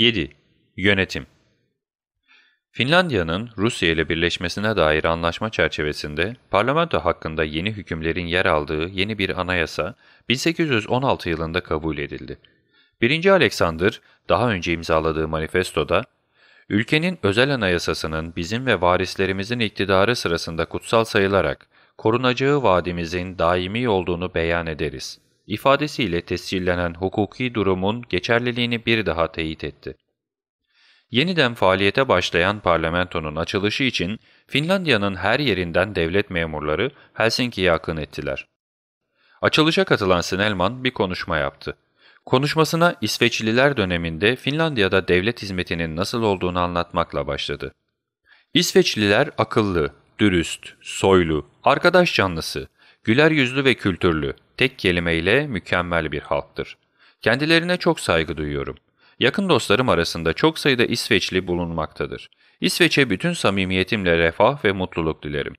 7. Yönetim Finlandiya'nın Rusya ile birleşmesine dair anlaşma çerçevesinde parlamento hakkında yeni hükümlerin yer aldığı yeni bir anayasa 1816 yılında kabul edildi. 1. Alexander daha önce imzaladığı manifestoda ülkenin özel anayasasının bizim ve varislerimizin iktidarı sırasında kutsal sayılarak korunacağı vaadimizin daimi olduğunu beyan ederiz ifadesiyle tescillenen hukuki durumun geçerliliğini bir daha teyit etti. Yeniden faaliyete başlayan parlamentonun açılışı için Finlandiya'nın her yerinden devlet memurları Helsinki'ye akın ettiler. Açılışa katılan Sinelman bir konuşma yaptı. Konuşmasına İsveçliler döneminde Finlandiya'da devlet hizmetinin nasıl olduğunu anlatmakla başladı. İsveçliler akıllı, dürüst, soylu, arkadaş canlısı, güler yüzlü ve kültürlü, tek kelimeyle mükemmel bir halktır. Kendilerine çok saygı duyuyorum. Yakın dostlarım arasında çok sayıda İsveçli bulunmaktadır. İsveç'e bütün samimiyetimle refah ve mutluluk dilerim.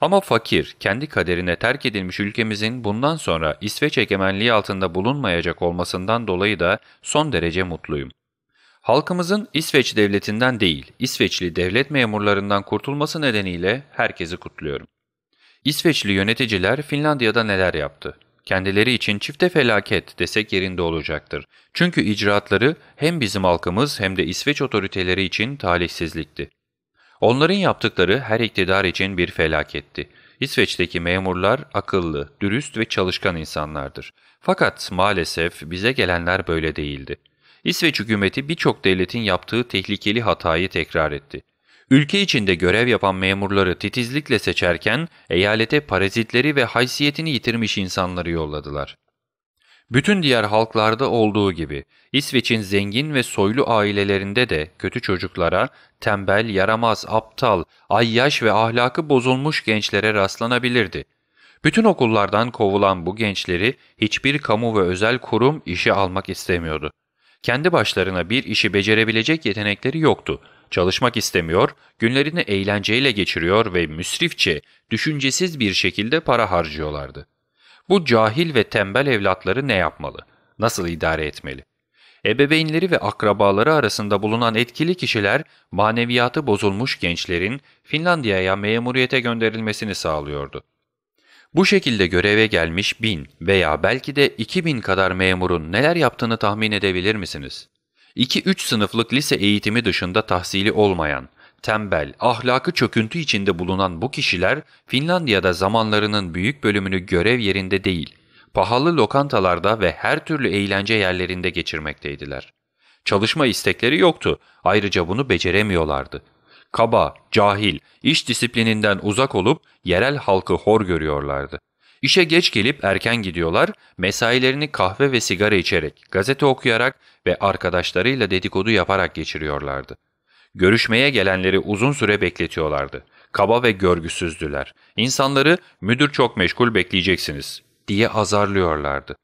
Ama fakir, kendi kaderine terk edilmiş ülkemizin bundan sonra İsveç egemenliği altında bulunmayacak olmasından dolayı da son derece mutluyum. Halkımızın İsveç devletinden değil, İsveçli devlet memurlarından kurtulması nedeniyle herkesi kutluyorum. İsveçli yöneticiler Finlandiya'da neler yaptı? Kendileri için çifte felaket desek yerinde olacaktır. Çünkü icraatları hem bizim halkımız hem de İsveç otoriteleri için talihsizlikti. Onların yaptıkları her iktidar için bir felaketti. İsveç'teki memurlar akıllı, dürüst ve çalışkan insanlardır. Fakat maalesef bize gelenler böyle değildi. İsveç hükümeti birçok devletin yaptığı tehlikeli hatayı tekrar etti. Ülke içinde görev yapan memurları titizlikle seçerken eyalete parazitleri ve haysiyetini yitirmiş insanları yolladılar. Bütün diğer halklarda olduğu gibi İsveç'in zengin ve soylu ailelerinde de kötü çocuklara, tembel, yaramaz, aptal, ayyaş ve ahlakı bozulmuş gençlere rastlanabilirdi. Bütün okullardan kovulan bu gençleri hiçbir kamu ve özel kurum işe almak istemiyordu. Kendi başlarına bir işi becerebilecek yetenekleri yoktu çalışmak istemiyor, günlerini eğlenceyle geçiriyor ve müsrifçe, düşüncesiz bir şekilde para harcıyorlardı. Bu cahil ve tembel evlatları ne yapmalı? Nasıl idare etmeli? Ebeveynleri ve akrabaları arasında bulunan etkili kişiler maneviyatı bozulmuş gençlerin Finlandiya'ya memuriyete gönderilmesini sağlıyordu. Bu şekilde göreve gelmiş bin veya belki de iki bin kadar memurun neler yaptığını tahmin edebilir misiniz? 2-3 sınıflık lise eğitimi dışında tahsili olmayan, tembel, ahlakı çöküntü içinde bulunan bu kişiler Finlandiya'da zamanlarının büyük bölümünü görev yerinde değil, pahalı lokantalarda ve her türlü eğlence yerlerinde geçirmekteydiler. Çalışma istekleri yoktu, ayrıca bunu beceremiyorlardı. Kaba, cahil, iş disiplininden uzak olup yerel halkı hor görüyorlardı. İşe geç gelip erken gidiyorlar, mesailerini kahve ve sigara içerek, gazete okuyarak ve arkadaşlarıyla dedikodu yaparak geçiriyorlardı. Görüşmeye gelenleri uzun süre bekletiyorlardı. Kaba ve görgüsüzdüler. İnsanları müdür çok meşgul bekleyeceksiniz diye azarlıyorlardı.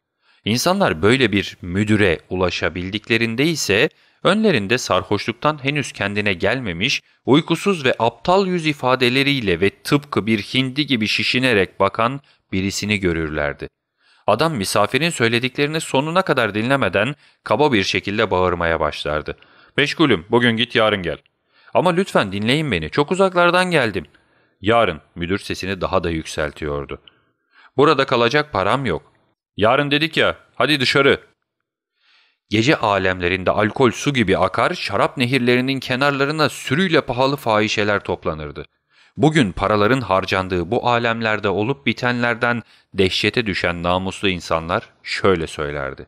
İnsanlar böyle bir müdüre ulaşabildiklerinde ise önlerinde sarhoşluktan henüz kendine gelmemiş, uykusuz ve aptal yüz ifadeleriyle ve tıpkı bir hindi gibi şişinerek bakan birisini görürlerdi. Adam misafirin söylediklerini sonuna kadar dinlemeden kaba bir şekilde bağırmaya başlardı. ''Meşgulüm, bugün git yarın gel.'' ''Ama lütfen dinleyin beni, çok uzaklardan geldim.'' ''Yarın.'' müdür sesini daha da yükseltiyordu. ''Burada kalacak param yok. Yarın dedik ya, hadi dışarı. Gece alemlerinde alkol su gibi akar, şarap nehirlerinin kenarlarına sürüyle pahalı fahişeler toplanırdı. Bugün paraların harcandığı bu alemlerde olup bitenlerden dehşete düşen namuslu insanlar şöyle söylerdi.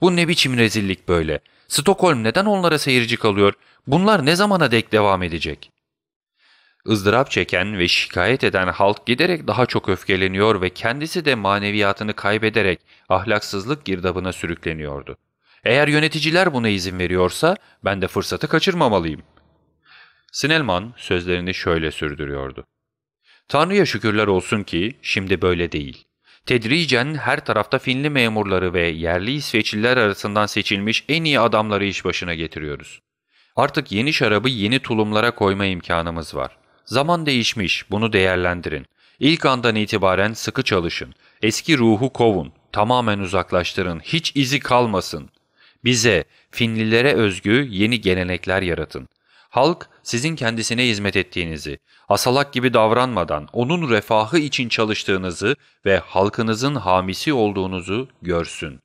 Bu ne biçim rezillik böyle? Stockholm neden onlara seyirci kalıyor? Bunlar ne zamana dek devam edecek? ızdırap çeken ve şikayet eden halk giderek daha çok öfkeleniyor ve kendisi de maneviyatını kaybederek ahlaksızlık girdabına sürükleniyordu. Eğer yöneticiler buna izin veriyorsa ben de fırsatı kaçırmamalıyım. Sinelman sözlerini şöyle sürdürüyordu. Tanrı'ya şükürler olsun ki şimdi böyle değil. Tedricen her tarafta Finli memurları ve yerli İsveçliler arasından seçilmiş en iyi adamları iş başına getiriyoruz. Artık yeni şarabı yeni tulumlara koyma imkanımız var. Zaman değişmiş, bunu değerlendirin. İlk andan itibaren sıkı çalışın. Eski ruhu kovun, tamamen uzaklaştırın, hiç izi kalmasın. Bize, Finlilere özgü yeni gelenekler yaratın. Halk sizin kendisine hizmet ettiğinizi, asalak gibi davranmadan onun refahı için çalıştığınızı ve halkınızın hamisi olduğunuzu görsün.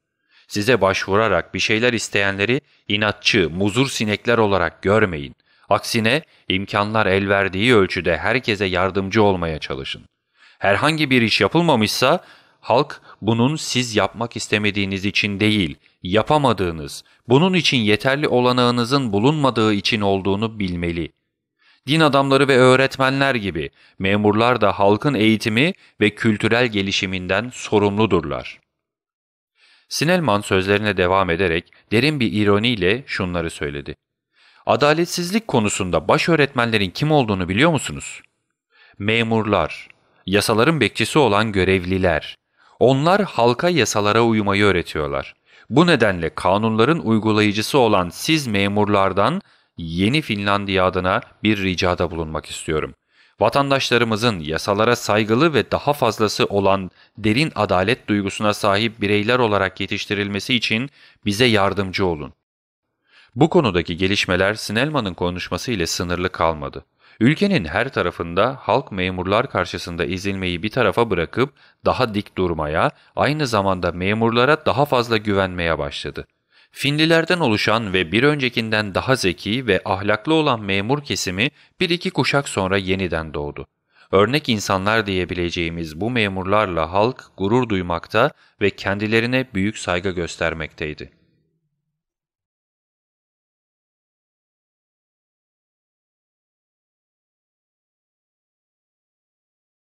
Size başvurarak bir şeyler isteyenleri inatçı, muzur sinekler olarak görmeyin. Aksine imkanlar el verdiği ölçüde herkese yardımcı olmaya çalışın. Herhangi bir iş yapılmamışsa halk bunun siz yapmak istemediğiniz için değil, yapamadığınız, bunun için yeterli olanağınızın bulunmadığı için olduğunu bilmeli. Din adamları ve öğretmenler gibi memurlar da halkın eğitimi ve kültürel gelişiminden sorumludurlar. Sinelman sözlerine devam ederek derin bir ironiyle şunları söyledi. Adaletsizlik konusunda baş öğretmenlerin kim olduğunu biliyor musunuz? Memurlar, yasaların bekçisi olan görevliler. Onlar halka yasalara uymayı öğretiyorlar. Bu nedenle kanunların uygulayıcısı olan siz memurlardan yeni Finlandiya adına bir ricada bulunmak istiyorum. Vatandaşlarımızın yasalara saygılı ve daha fazlası olan derin adalet duygusuna sahip bireyler olarak yetiştirilmesi için bize yardımcı olun. Bu konudaki gelişmeler Sinelman'ın konuşması ile sınırlı kalmadı. Ülkenin her tarafında halk memurlar karşısında ezilmeyi bir tarafa bırakıp daha dik durmaya, aynı zamanda memurlara daha fazla güvenmeye başladı. Finlilerden oluşan ve bir öncekinden daha zeki ve ahlaklı olan memur kesimi bir iki kuşak sonra yeniden doğdu. Örnek insanlar diyebileceğimiz bu memurlarla halk gurur duymakta ve kendilerine büyük saygı göstermekteydi.